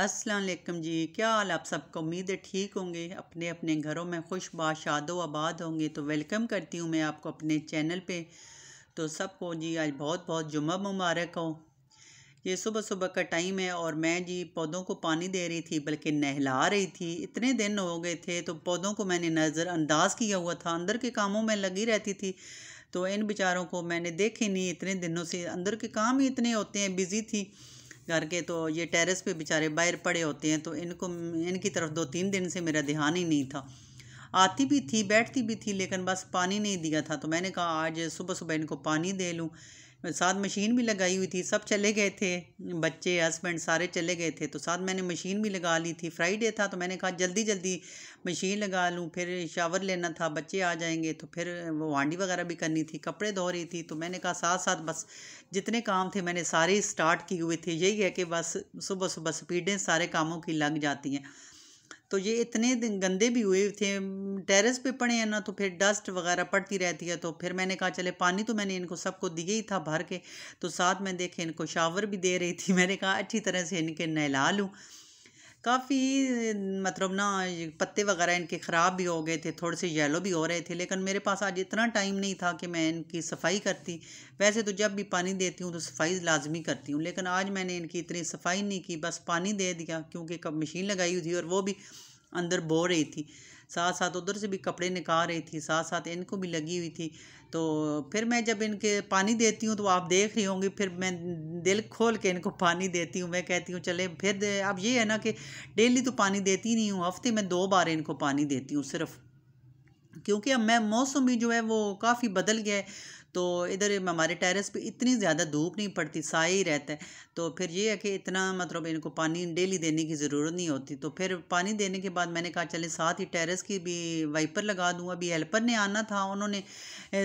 अस्सलाम वालेकुम जी क्या हाल आप सबको उम्मीद है ठीक होंगे अपने अपने घरों में खुश बाशादो आबाद होंगे तो वेलकम करती हूँ मैं आपको अपने चैनल पे तो सबको जी आज बहुत बहुत जुम्मा मुबारक हो ये सुबह सुबह का टाइम है और मैं जी पौधों को पानी दे रही थी बल्कि नहला रही थी इतने दिन हो गए थे तो पौधों को मैंने नज़रअंदाज किया हुआ था अंदर के कामों में लगी रहती थी तो इन बेचारों को मैंने देखे नहीं इतने दिनों से अंदर के काम ही इतने होते हैं बिज़ी थी घर के तो ये टेरेस पे बेचारे बाहर पड़े होते हैं तो इनको इनकी तरफ दो तीन दिन से मेरा ध्यान ही नहीं था आती भी थी बैठती भी थी लेकिन बस पानी नहीं दिया था तो मैंने कहा आज सुबह सुबह इनको पानी दे लूँ साथ मशीन भी लगाई हुई थी सब चले गए थे बच्चे हस्बैंड सारे चले गए थे तो साथ मैंने मशीन भी लगा ली थी फ्राइडे था तो मैंने कहा जल्दी जल्दी मशीन लगा लूँ फिर शावर लेना था बच्चे आ जाएंगे तो फिर वो वांडी वगैरह भी करनी थी कपड़े धो रही थी तो मैंने कहा साथ साथ बस जितने काम थे मैंने सारे स्टार्ट किए हुए थे यही है कि बस सुबह सुबह स्पीडें सारे कामों की लग जाती हैं तो ये इतने गंदे भी हुए थे टेरेस पे पड़े हैं ना तो फिर डस्ट वगैरह पड़ती रहती है तो फिर मैंने कहा चले पानी तो मैंने इनको सबको दिए ही था भर के तो साथ में देखे इनको शावर भी दे रही थी मैंने कहा अच्छी तरह से इनके नहला लूँ काफ़ी मतलब ना पत्ते वगैरह इनके ख़राब भी हो गए थे थोड़े से येलो भी हो रहे थे लेकिन मेरे पास आज इतना टाइम नहीं था कि मैं इनकी सफाई करती वैसे तो जब भी पानी देती हूँ तो सफाई लाजमी करती हूँ लेकिन आज मैंने इनकी इतनी सफाई नहीं की बस पानी दे दिया क्योंकि कब मशीन लगाई हुई थी और वो भी अंदर बो रही थी साथ साथ उधर से भी कपड़े निकाल रही थी साथ साथ इनको भी लगी हुई थी तो फिर मैं जब इनके पानी देती हूँ तो आप देख रही होंगी फिर मैं दिल खोल के इनको पानी देती हूँ मैं कहती हूँ चले फिर अब ये है ना कि डेली तो पानी देती नहीं हूँ हफ्ते में दो बार इनको पानी देती हूँ सिर्फ क्योंकि अब मैं मौसम भी जो है वो काफ़ी बदल गया है तो इधर हमारे टेरेस पे इतनी ज़्यादा धूप नहीं पड़ती साए ही रहता है तो फिर ये है कि इतना मतलब इनको पानी डेली देने की ज़रूरत नहीं होती तो फिर पानी देने के बाद मैंने कहा चले साथ ही टेरेस की भी वाइपर लगा दूँ अभी हेल्पर ने आना था उन्होंने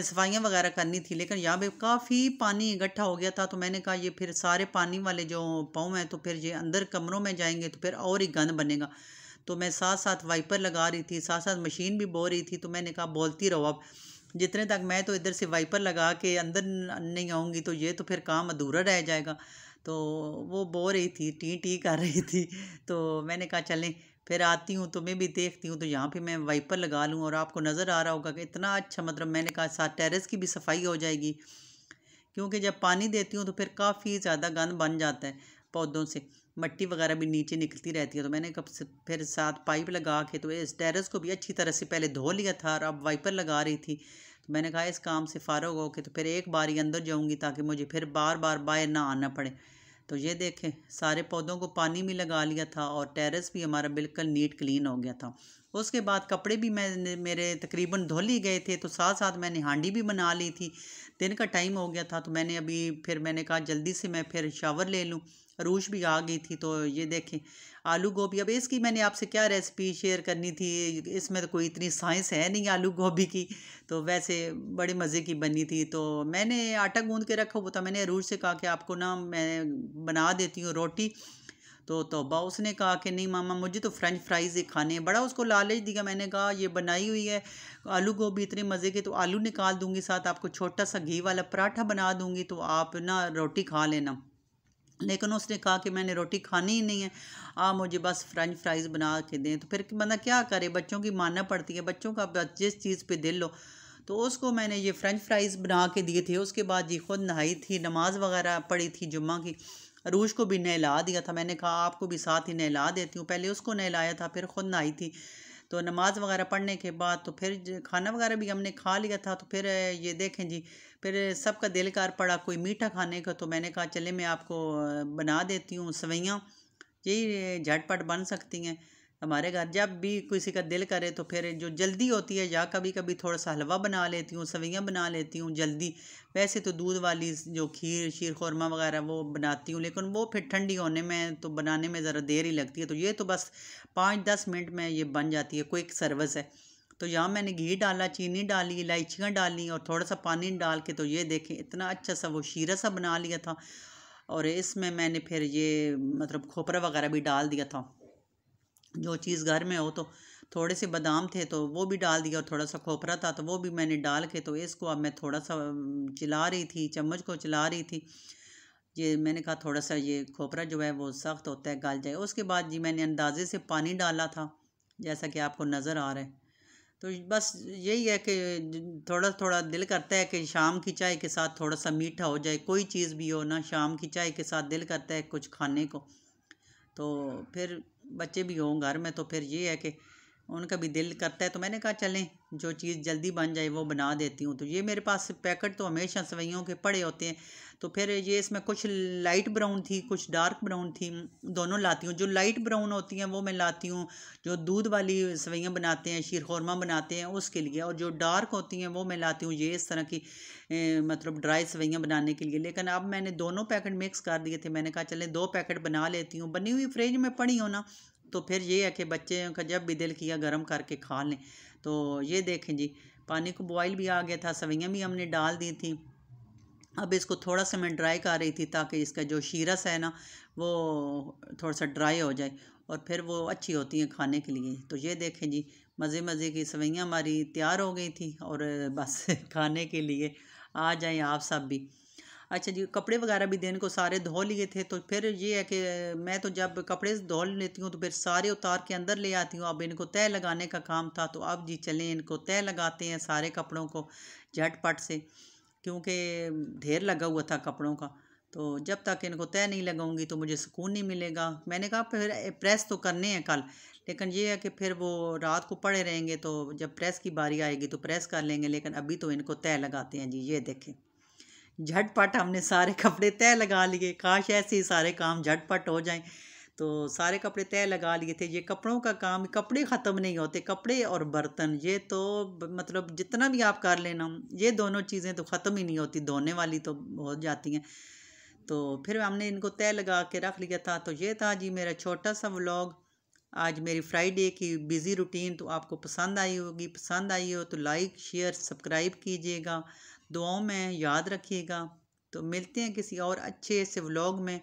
सफाइयाँ वगैरह करनी थी लेकिन यहाँ पर काफ़ी पानी इकट्ठा हो गया था तो मैंने कहा ये फिर सारे पानी वाले जो पाँव हैं तो फिर ये अंदर कमरों में जाएंगे तो फिर और ही गंद बनेगा तो मैं साथ साथ वाइपर लगा रही थी साथ साथ मशीन भी बो रही थी तो मैंने कहा बोलती रहो अब जितने तक मैं तो इधर से वाइपर लगा के अंदर नहीं आऊँगी तो ये तो फिर काम अधूरा रह जाएगा तो वो बो रही थी टी टी कर रही थी तो मैंने कहा चलें फिर आती हूँ तो मैं भी देखती हूँ तो यहाँ पे मैं वाइपर लगा लूँ और आपको नज़र आ रहा होगा कि इतना अच्छा मतलब मैंने कहा साथ टेरेस की भी सफाई हो जाएगी क्योंकि जब पानी देती हूँ तो फिर काफ़ी ज़्यादा गंद बन जाता है पौधों से मट्टी वगैरह भी नीचे निकलती रहती है तो मैंने कब से फिर साथ पाइप लगा के तो इस टेरेस को भी अच्छी तरह से पहले धो लिया था और अब वाइपर लगा रही थी तो मैंने कहा इस काम से फारग के तो फिर एक बार ही अंदर जाऊँगी ताकि मुझे फिर बार बार बाहर ना आना पड़े तो ये देखें सारे पौधों को पानी भी लगा लिया था और टेरेस भी हमारा बिल्कुल नीट क्लीन हो गया था उसके बाद कपड़े भी मैं मेरे तकरीबन धो ली गए थे तो साथ साथ मैंने हांडी भी बना ली थी दिन का टाइम हो गया था तो मैंने अभी फिर मैंने कहा जल्दी से मैं फिर शावर ले लूँ रूश भी आ गई थी तो ये देखें आलू गोभी अब इसकी मैंने आपसे क्या रेसिपी शेयर करनी थी इसमें तो कोई इतनी साइंस है नहीं आलू गोभी की तो वैसे बड़े मज़े की बनी थी तो मैंने आटा गूंद के रखा हुआ था मैंने रूश से कहा कि आपको ना मैं बना देती हूँ रोटी तो तोबा उसने कहा कि नहीं मामा मुझे तो फ्रेंच फ्राइज़ ही खाने हैं बड़ा उसको लालच दिया मैंने कहा ये बनाई हुई है आलू गोभी इतने मज़े के तो आलू निकाल दूंगी साथ आपको छोटा सा घी वाला पराठा बना दूंगी तो आप ना रोटी खा लेना लेकिन उसने कहा कि मैंने रोटी खानी ही नहीं है आप मुझे बस फ्रेंच फ्राइज़ बना के दें तो फिर बंदा क्या करे बच्चों की मानना पड़ती है बच्चों का जिस चीज़ पे दिल लो तो उसको मैंने ये फ्रेंच फ्राइज़ बना के दिए थे उसके बाद जी खुद नहाई थी नमाज़ वगैरह पढ़ी थी जुम्मा की रूज को भी नहला दिया था मैंने कहा आपको भी साथ ही नहला देती हूँ पहले उसको नहलाया था फिर खुद नहाई थी तो नमाज़ वगैरह पढ़ने के बाद तो फिर खाना वगैरह भी हमने खा लिया था तो फिर ये देखें जी फिर सबका दिल कर पड़ा कोई मीठा खाने का तो मैंने कहा चले मैं आपको बना देती हूँ सवैयाँ यही झटपट बन सकती हैं हमारे घर जब भी किसी का दिल करे तो फिर जो जल्दी होती है या कभी कभी थोड़ा सा हलवा बना लेती हूँ सवैयाँ बना लेती हूँ जल्दी वैसे तो दूध वाली जो खीर शीर खोरमा वगैरह वो बनाती हूँ लेकिन वो फिर ठंडी होने में तो बनाने में ज़रा देर ही लगती है तो ये तो बस पाँच दस मिनट में ये बन जाती है क्विक सर्विस है तो यहाँ मैंने घी डाला चीनी डाली इलायचियाँ डाली और थोड़ा सा पानी डाल के तो ये देखें इतना अच्छा सा वो शीरा सा बना लिया था और इसमें मैंने फिर ये मतलब खोपरा वगैरह भी डाल दिया था जो चीज़ घर में हो तो थोड़े से बादाम थे तो वो भी डाल दिया और थोड़ा सा खोपरा था तो वो भी मैंने डाल के तो इसको अब मैं थोड़ा सा चला रही थी चम्मच को चला रही थी ये मैंने कहा थोड़ा सा ये खोपरा जो है वो सख्त होता है गल जाए उसके बाद जी मैंने अंदाजे से पानी डाला था जैसा कि आपको नज़र आ रहा है तो बस यही है कि थोड़ा थोड़ा दिल करता है कि शाम की चाय के साथ थोड़ा सा मीठा हो जाए कोई चीज़ भी हो ना शाम की चाय के साथ दिल करता है कुछ खाने को तो फिर बच्चे भी हों घर में तो फिर ये है कि उनका भी दिल करता है तो मैंने कहा चलें जो चीज़ जल्दी बन जाए वो बना देती हूँ तो ये मेरे पास पैकेट तो हमेशा सवैयों के पड़े होते हैं तो फिर ये इसमें कुछ लाइट ब्राउन थी कुछ डार्क ब्राउन थी दोनों लाती हूँ जो लाइट ब्राउन होती हैं वो मैं लाती हूँ जो दूध वाली सवैयाँ बनाते हैं शीर बनाते हैं उसके लिए और जो डार्क होती हैं वो मैं लाती हूँ ये इस तरह की ए, मतलब ड्राई सवैयाँ बनाने के लिए लेकिन अब मैंने दोनों पैकेट मिक्स कर दिए थे मैंने कहा चलें दो पैकेट बना लेती हूँ बनी हुई फ्रिज में पड़ी हो ना तो फिर ये है कि बच्चे का जब भी दिल किया गर्म करके खा लें तो ये देखें जी पानी को बॉयल भी आ गया था सवैयाँ भी हमने डाल दी थी अब इसको थोड़ा सा मैं ड्राई कर रही थी ताकि इसका जो शीरस है ना वो थोड़ा सा ड्राई हो जाए और फिर वो अच्छी होती हैं खाने के लिए तो ये देखें जी मज़े मज़े की सवैयाँ हमारी तैयार हो गई थी और बस खाने के लिए आ जाएं आप सब भी अच्छा जी कपड़े वगैरह भी देने को सारे धो लिए थे तो फिर ये है कि मैं तो जब कपड़े धो लेती हूँ तो फिर सारे उतार के अंदर ले आती हूँ अब इनको तय लगाने का काम था तो अब जी चलें इनको तय लगाते हैं सारे कपड़ों को झटपट से क्योंकि ढेर लगा हुआ था कपड़ों का तो जब तक इनको तय नहीं लगाऊंगी तो मुझे सुकून नहीं मिलेगा मैंने कहा फिर प्रेस तो करने हैं कल लेकिन ये है कि फिर वो रात को पड़े रहेंगे तो जब प्रेस की बारी आएगी तो प्रेस कर लेंगे लेकिन अभी तो इनको तय लगाते हैं जी ये देखें झटपट हमने सारे कपड़े तय लगा लिए काश ऐसे ही सारे काम झटपट हो जाएं तो सारे कपड़े तय लगा लिए थे ये कपड़ों का काम कपड़े ख़त्म नहीं होते कपड़े और बर्तन ये तो मतलब जितना भी आप कर लेना ये दोनों चीज़ें तो ख़त्म ही नहीं होती धोने वाली तो हो जाती हैं तो फिर हमने इनको तय लगा के रख लिया था तो ये था जी मेरा छोटा सा व्लॉग आज मेरी फ्राइडे की बिज़ी रूटीन तो आपको पसंद आई होगी पसंद आई हो तो लाइक शेयर सब्सक्राइब कीजिएगा दुआओं में याद रखिएगा तो मिलते हैं किसी और अच्छे से व्लॉग में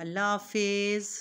अल्लाह हाफिज़